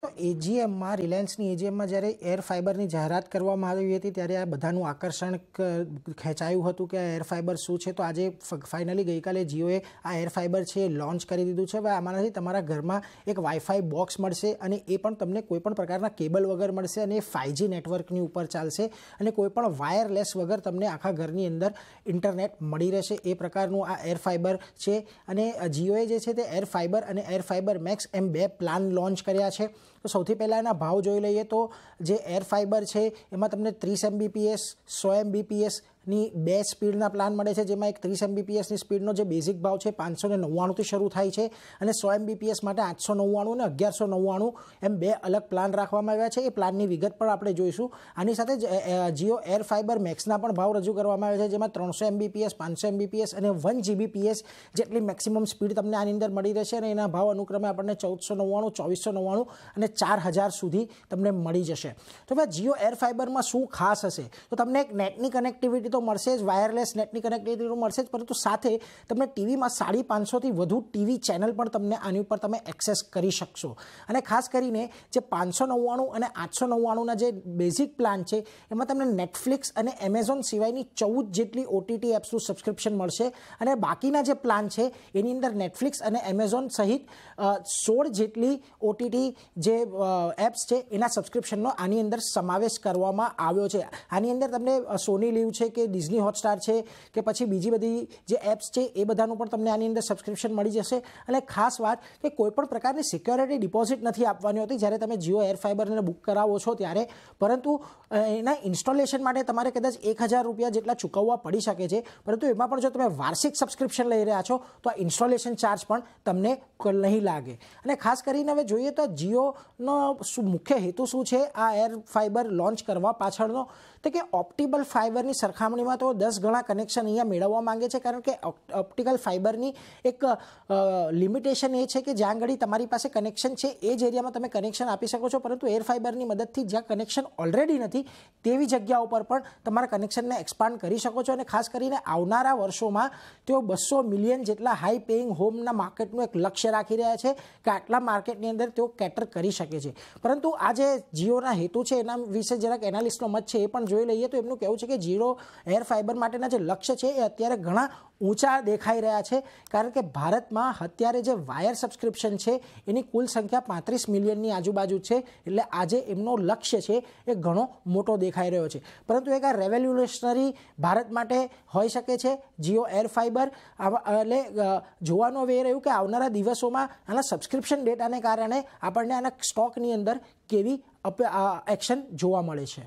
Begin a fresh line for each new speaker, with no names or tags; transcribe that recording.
તો એજીએમમાં રિલાયન્સની એજીએમમાં જ્યારે એર ફાઇબરની જાહેરાત કરવામાં આવી હતી ત્યારે આ બધાનું આકર્ષણ ખેંચાયું હતું કે આ એર ફાઇબર શું છે તો આજે ફાઇનલી ગઈકાલે જીઓએ આ એર ફાઇબર છે લોન્ચ કરી દીધું છે આમાંથી તમારા ઘરમાં એક વાઈફાઈ બોક્સ મળશે અને એ પણ તમને કોઈપણ પ્રકારના કેબલ વગર મળશે અને ફાઇવજી નેટવર્કની ઉપર ચાલશે અને કોઈપણ વાયરલેસ વગર તમને આખા ઘરની અંદર ઇન્ટરનેટ મળી રહેશે એ પ્રકારનું આ એર ફાઇબર છે અને જીઓએ જે છે તે એર ફાઇબર અને એર ફાઇબર મેક્સ એમ બે પ્લાન લોન્ચ કર્યા છે સૌથી પહેલાં એના ભાવ જોઈ લઈએ તો જે એર ફાઇબર છે એમાં તમને ત્રીસ એમબીપીએસ સો એમબીપીએસ ની બે સ્પીડના પ્લાન મળે છે જેમાં એક ત્રીસ એમબીપીએસની સ્પીડનો જે બેઝિક ભાવ છે પાંચસો ને નવ્વાણુંથી શરૂ થાય છે અને સો એમબીપીએસ માટે આઠસો નવ્વાણું અને અગિયારસો નવ્વાણું એમ બે અલગ પ્લાન રાખવામાં આવ્યા છે એ પ્લાનની વિગત પણ આપણે જોઈશું આની સાથે જ જીઓ એર ફાઇબર મેક્સના પણ ભાવ રજૂ કરવામાં આવ્યા છે જેમાં ત્રણસો એમબીપીએસ પાંચસો એમબીપીએસ અને વન જીબીપીએસ જેટલી મેક્સિમમ સ્પીડ તમને આની અંદર મળી રહેશે અને એના ભાવ અનુક્રમે આપણને ચૌદસો નવ્વાણું ચોવીસો નવ્વાણું અને ચાર હજાર સુધી તમને મળી જશે તો ભાઈ જીઓ એર ફાઇબરમાં શું ખાસ હશે તો તમને એક નેટની કનેક્ટિવિટી તો તો મળશે જ વાયરલેસ નેટની કનેક્ટિવિટી તો મળશે જ પરંતુ સાથે તમને ટીવીમાં સાડી પાંચસોથી વધુ ટીવી ચેનલ પણ તમને આની ઉપર તમે એક્સેસ કરી શકશો અને ખાસ કરીને જે પાંચસો નવ્વાણું અને આઠસો નવ્વાણુંના જે બેઝિક પ્લાન છે એમાં તમને નેટફ્લિક્સ અને એમેઝોન સિવાયની ચૌદ જેટલી ઓટીટી એપ્સનું સબસ્ક્રિપ્શન મળશે અને બાકીના જે પ્લાન છે એની અંદર નેટફ્લિક્સ અને એમેઝોન સહિત સોળ જેટલી ઓટીટી જે એપ્સ છે એના સબસ્ક્રિપ્શનનો આની અંદર સમાવેશ કરવામાં આવ્યો છે આની અંદર તમને સોની લીવ છે કે ડિઝની હોટસ્ટાર છે કે પછી બીજી બધી જે એપ્સ છે એ બધાનું પણ તમને આની અંદર સબસ્ક્રિપ્શન મળી જશે અને ખાસ વાત કે કોઈપણ પ્રકારની સિક્યોરિટી ડિપોઝિટ નથી આપવાની હોતી જ્યારે તમે જીઓ એર ફાઈબરને બુક કરાવો છો ત્યારે પરંતુ એના ઇન્સ્ટોલેશન માટે તમારે કદાચ એક હજાર રૂપિયા જેટલા ચૂકવવા પડી શકે છે પરંતુ એમાં પણ જો તમે વાર્ષિક સબસ્ક્રિપ્શન લઈ રહ્યા છો તો આ ઇન્સ્ટોલેશન ચાર્જ પણ તમને નહીં લાગે અને ખાસ કરીને હવે જોઈએ તો જીઓનો શું મુખ્ય હેતુ શું છે આ એર ફાઇબર લોન્ચ કરવા પાછળનો તો કે ઓપ્ટિબલ ફાઇબરની સરખામણી સરખામણીમાં તો દસ ગણા કનેક્શન અહીંયા મેળવવા માંગે છે કારણ કે ઓપ્ટિકલ ફાઇબરની એક લિમિટેશન એ છે કે જ્યાં ઘડી તમારી પાસે કનેક્શન છે એ જ એરિયામાં તમે કનેક્શન આપી શકો છો પરંતુ એર ફાઇબરની મદદથી જ્યાં કનેક્શન ઓલરેડી નથી તેવી જગ્યા ઉપર પણ તમારા કનેક્શનને એક્સપાન્ડ કરી શકો છો અને ખાસ કરીને આવનારા વર્ષોમાં તેઓ બસો મિલિયન જેટલા હાઈ પેઇંગ હોમના માર્કેટનું એક લક્ષ્ય રાખી રહ્યા છે કે આટલા માર્કેટની અંદર તેઓ કેટર કરી શકે છે પરંતુ આ જે જીઓના હેતુ છે એના વિશે જરાક એનાલિસ્ટનો મત છે એ પણ જોઈ લઈએ તો એમનું કહેવું છે કે જીઓ એર ફાઇબર માટેના જે લક્ષ્ય છે એ અત્યારે ઘણા ઊંચા દેખાઈ રહ્યા છે કારણ કે ભારતમાં અત્યારે જે વાયર સબસ્ક્રિપ્શન છે એની કુલ સંખ્યા પાંત્રીસ મિલિયનની આજુબાજુ છે એટલે આજે એમનો લક્ષ્ય છે એ ઘણો મોટો દેખાઈ રહ્યો છે પરંતુ એક આ રેવલ્યુશનરી ભારત માટે હોઈ શકે છે જીઓ એર ફાઇબર એટલે જોવાનો વે રહ્યું કે આવનારા દિવસોમાં આના સબસ્ક્રિપ્શન ડેટાને કારણે આપણને આના સ્ટોકની અંદર કેવી એક્શન જોવા મળે છે